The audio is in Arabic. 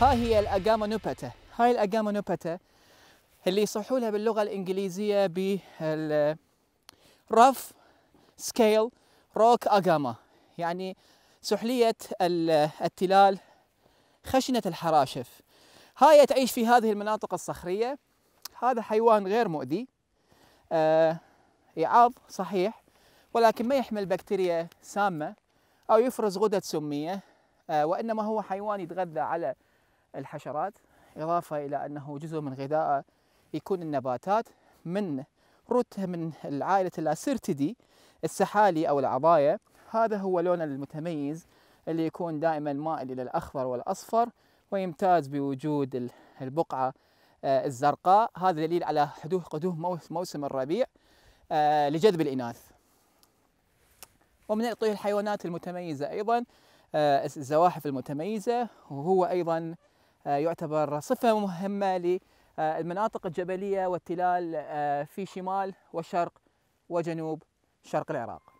ها هي الأجاما نوباتا هاي الأجاما نوباتا اللي يصحوا لها باللغة الإنجليزية بال رف سكيل روك أجاما يعني سحلية التلال خشنة الحراشف هاي تعيش في هذه المناطق الصخرية هذا حيوان غير مؤذي آه يعض صحيح ولكن ما يحمل بكتيريا سامة أو يفرز غدد سمية آه وإنما هو حيوان يتغذى على الحشرات إضافة إلى أنه جزء من غذاء يكون النباتات من روت من عائلة الأسيرتيدي السحالي أو العضايا هذا هو لون المتميز اللي يكون دائما مائل إلى الأخضر والأصفر ويمتاز بوجود البقعة آه، الزرقاء هذا دليل على حدوث قدوم موسم الربيع آه، لجذب الإناث ومن الحيوانات المتميزة أيضا آه، الزواحف المتميزة وهو أيضا آه، يعتبر صفة مهمة للمناطق الجبلية والتلال آه، في شمال وشرق وجنوب شرق العراق